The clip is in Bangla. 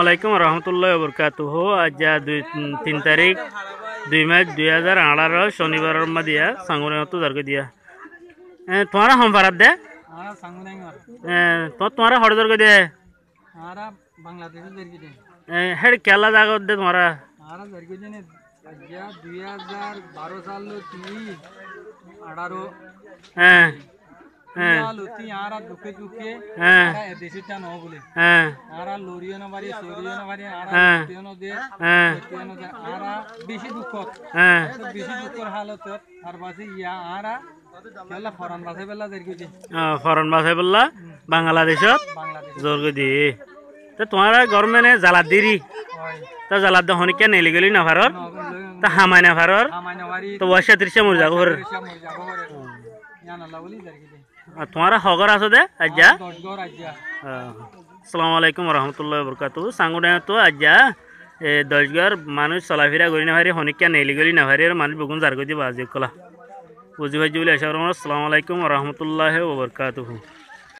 अल्लाम वरहमतुल्ला वरक आज तीन तारीख दुई मार्च दुई हजार शनिवार दिया सांगे दर्ग दिया तुम्हारा हम भारत दे तो तुम्हारा हड़ दर्ग दे हेड क्या जगह दे तुम्हारा হ্যাঁ। হ্যাঁ। বেশি হ্যাঁ। দুঃখ বেশি দুঃখর জোর দি তোমার গরমেনে জ্বালা দিরি তা জ্বালা দে হনিকা নেলি গেলি না ভারর হামায় না ভারর তো বয়সা ত্রিশে মর যাবো আর তোমারা আছো দে আজ্জা আসসালামু আলাইকুম রহমতুল্লাহ বরকাত সাঙ্গুডে তো আজ্জা এ দশগর মানুষ চলাফেরা করি না ভারি হনিকা নেলি গলি না ভারি আর মানুষ বেগুন জার করে বাজি কলা বুঝি ভাজি বলে আসসালামু আলাইকুম রহমতুল্লাহ বরকাত